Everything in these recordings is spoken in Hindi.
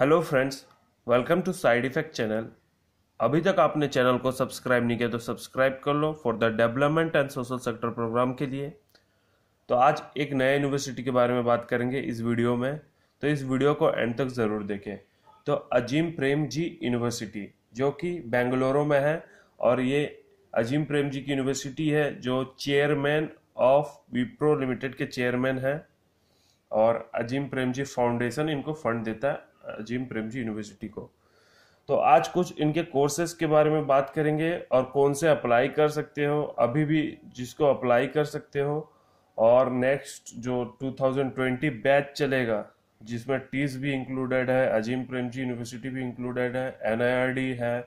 hello friends welcome to side effect channel अभी तक आपने चैनल को सब्सक्राइब नहीं किया तो सब्सक्राइब कर लो for the development and social sector programme के लिए तो आज एक नए यूनिवर्सिटी के बारे में बात करेंगे इस वीडियो में तो इस वीडियो को एंड तक ज़रूर देखें तो अजीम प्रेम जी यूनिवर्सिटी जो कि बेंगलोरों में है और ये अजीम प्रेम जी की यूनिवर्सिटी है जो चेयरमैन ऑफ विप्रो लिमिटेड के चेयरमैन हैं और अजीम प्रेम जी फाउंडेशन इनको फंड देता है अजीम प्रेमजी यूनिवर्सिटी को तो आज कुछ इनके कोर्सेज के बारे में बात करेंगे और कौन से अप्लाई कर सकते हो अभी भी जिसको अप्लाई कर सकते हो और नेक्स्ट जो 2020 बैच चलेगा जिसमें टीज भी इंक्लूडेड है अजीम प्रेमजी यूनिवर्सिटी भी इंक्लूडेड है एन है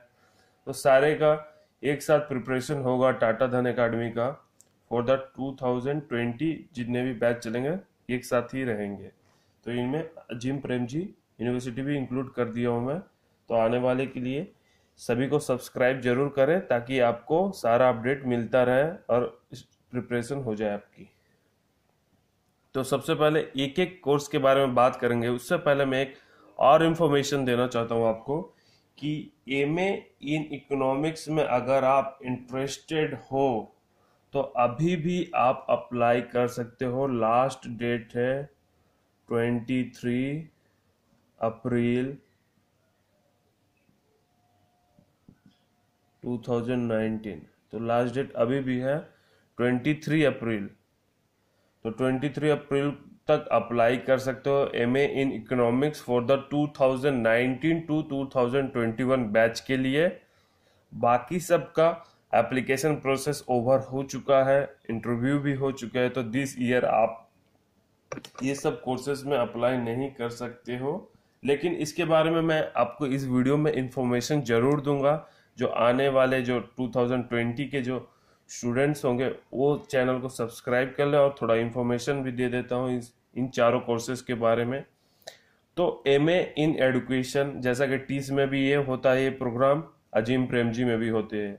तो सारे का एक साथ प्रिपरेशन होगा टाटा धन अकेडमी का फॉर द 2020 जितने भी बैच चलेंगे एक साथ ही रहेंगे तो इनमें अजीम प्रेम जी यूनिवर्सिटी भी इंक्लूड कर दिया हूँ मैं तो आने वाले के लिए सभी को सब्सक्राइब जरूर करें ताकि आपको सारा अपडेट मिलता रहे और प्रिपरेशन हो जाए आपकी तो सबसे पहले एक एक कोर्स के बारे में बात करेंगे उससे पहले मैं एक और इन्फॉर्मेशन देना चाहता हूँ आपको कि एम इन इकोनॉमिक्स में अगर आप इंटरेस्टेड हो तो अभी भी आप अप्लाई कर सकते हो लास्ट डेट है ट्वेंटी थ्री अप्रैल 2019 तो लास्ट डेट अभी भी है 23 अप्रैल तो 23 अप्रैल तक अप्लाई कर सकते हो M A in economics for the 2019 to 2021 batch के लिए बाकी सबका एप्लीकेशन प्रोसेस ओवर हो चुका है इंटरव्यू भी हो चुका है तो दिस ईयर आप ये सब कोर्सेज में अप्लाई नहीं कर सकते हो लेकिन इसके बारे में मैं आपको इस वीडियो में इन्फॉर्मेशन ज़रूर दूंगा जो आने वाले जो 2020 के जो स्टूडेंट्स होंगे वो चैनल को सब्सक्राइब कर लें और थोड़ा इन्फॉर्मेशन भी दे देता हूँ इस इन चारों कोर्सेज के बारे में तो एम ए इन एडुकेशन जैसा कि टीस में भी ये होता है ये प्रोग्राम अजीम प्रेम जी में भी होते हैं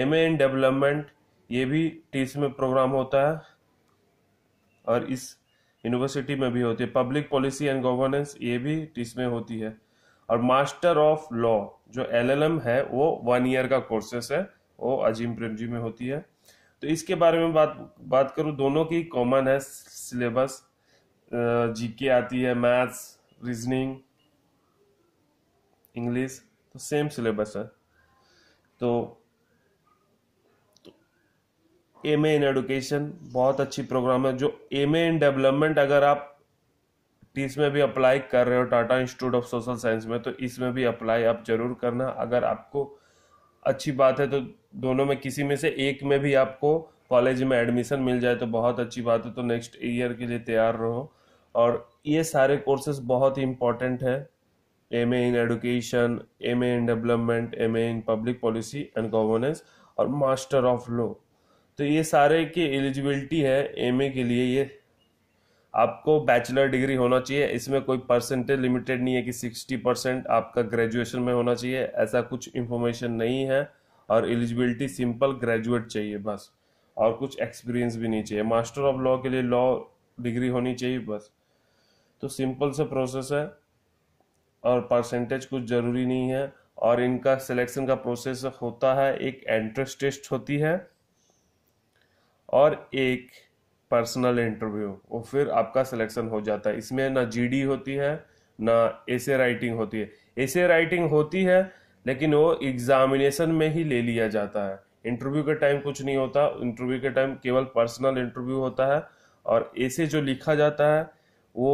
एम ए इन डेवलपमेंट ये भी टीस में प्रोग्राम होता है और इस यूनिवर्सिटी में भी होती है पब्लिक पॉलिसी एंड गवर्नेंस ये भी इसमें होती है और मास्टर ऑफ लॉ जो एलएलएम है वो वन ईयर का कोर्सेस है वो अजीम प्रेम जी में होती है तो इसके बारे में बात बात करूँ दोनों की कॉमन है सिलेबस जीके आती है मैथ्स रीजनिंग इंग्लिश तो सेम सिलेबस है तो एम ए इन एडुकेशन बहुत अच्छी प्रोग्राम है जो एम ए इन डेवलपमेंट अगर आप टीस में भी अप्लाई कर रहे हो Tata institute of social science में तो इसमें भी अप्लाई आप जरूर करना अगर आपको अच्छी बात है तो दोनों में किसी में से एक में भी आपको कॉलेज में एडमिशन मिल जाए तो बहुत अच्छी बात है तो नेक्स्ट ईयर के लिए तैयार रहो और ये सारे कोर्सेज बहुत ही इम्पॉर्टेंट है M A in education M A in development M A in public policy and governance और मास्टर ऑफ लॉ तो ये सारे की एलिजिबिलिटी है एम के लिए ये आपको बैचलर डिग्री होना चाहिए इसमें कोई परसेंटेज लिमिटेड नहीं है कि सिक्सटी परसेंट आपका ग्रेजुएशन में होना चाहिए ऐसा कुछ इन्फॉर्मेशन नहीं है और एलिजिबिलिटी सिंपल ग्रेजुएट चाहिए बस और कुछ एक्सपीरियंस भी नहीं चाहिए मास्टर ऑफ लॉ के लिए लॉ डिग्री होनी चाहिए बस तो सिंपल सा प्रोसेस है और परसेंटेज कुछ ज़रूरी नहीं है और इनका सिलेक्शन का प्रोसेस होता है एक एंट्रेंस टेस्ट होती है और एक पर्सनल इंटरव्यू और फिर आपका सिलेक्शन हो जाता है इसमें ना जीडी होती है ना एसे राइटिंग होती है एसे राइटिंग होती है लेकिन वो एग्जामिनेशन में ही ले लिया जाता है इंटरव्यू के टाइम कुछ नहीं होता इंटरव्यू के टाइम केवल पर्सनल इंटरव्यू होता है और ऐसे जो लिखा जाता है वो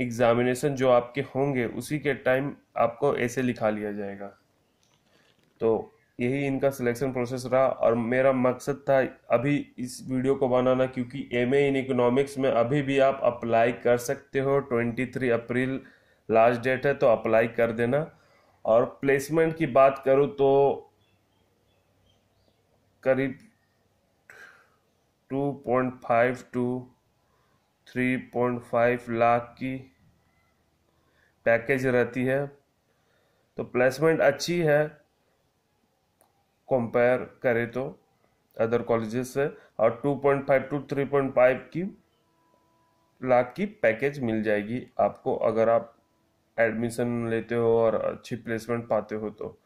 एग्जामिनेशन जो आपके होंगे उसी के टाइम आपको ऐसे लिखा लिया जाएगा तो यही इनका सिलेक्शन प्रोसेस रहा और मेरा मकसद था अभी इस वीडियो को बनाना क्योंकि एम इन इकोनॉमिक्स में अभी भी आप अप्लाई कर सकते हो 23 अप्रैल लास्ट डेट है तो अप्लाई कर देना और प्लेसमेंट की बात करूँ तो करीब 2.5 टू 3.5 लाख की पैकेज रहती है तो प्लेसमेंट अच्छी है कंपेयर करें तो अदर कॉलेजेस से और 2.5 टू 3.5 की लाख की पैकेज मिल जाएगी आपको अगर आप एडमिशन लेते हो और अच्छी प्लेसमेंट पाते हो तो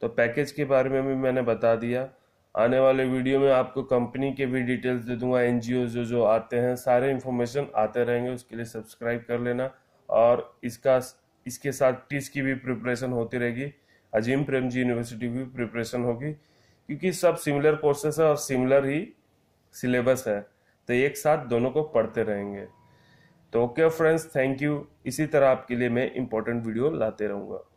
तो पैकेज के बारे में भी मैंने बता दिया आने वाले वीडियो में आपको कंपनी के भी डिटेल्स दे दूंगा एन जो जो आते हैं सारे इन्फॉर्मेशन आते रहेंगे उसके लिए सब्सक्राइब कर लेना और इसका इसके साथ टीस की भी प्रिपरेशन होती रहेगी अजीम प्रेम जी यूनिवर्सिटी की भी प्रिपरेशन होगी क्योंकि सब सिमिलर कोर्सेस है और सिमिलर ही सिलेबस है तो एक साथ दोनों को पढ़ते रहेंगे तो ओके फ्रेंड्स थैंक यू इसी तरह आपके लिए मैं इंपॉर्टेंट वीडियो लाते रहूँगा